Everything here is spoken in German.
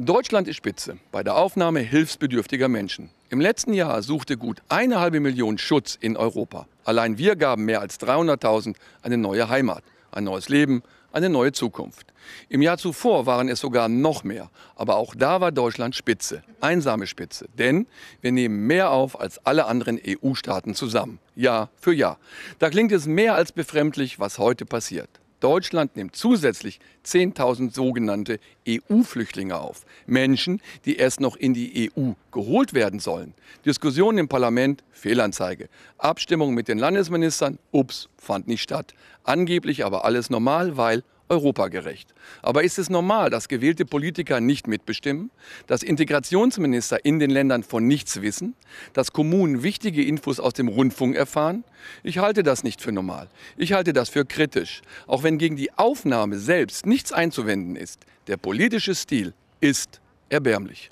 Deutschland ist Spitze bei der Aufnahme hilfsbedürftiger Menschen. Im letzten Jahr suchte gut eine halbe Million Schutz in Europa. Allein wir gaben mehr als 300.000 eine neue Heimat, ein neues Leben, eine neue Zukunft. Im Jahr zuvor waren es sogar noch mehr. Aber auch da war Deutschland Spitze, einsame Spitze. Denn wir nehmen mehr auf als alle anderen EU-Staaten zusammen. Jahr für Jahr. Da klingt es mehr als befremdlich, was heute passiert. Deutschland nimmt zusätzlich 10.000 sogenannte EU-Flüchtlinge auf. Menschen, die erst noch in die EU geholt werden sollen. Diskussionen im Parlament, Fehlanzeige. Abstimmung mit den Landesministern, ups, fand nicht statt. Angeblich aber alles normal, weil europagerecht. Aber ist es normal, dass gewählte Politiker nicht mitbestimmen, dass Integrationsminister in den Ländern von nichts wissen, dass Kommunen wichtige Infos aus dem Rundfunk erfahren? Ich halte das nicht für normal. Ich halte das für kritisch. Auch wenn gegen die Aufnahme selbst nichts einzuwenden ist, der politische Stil ist erbärmlich.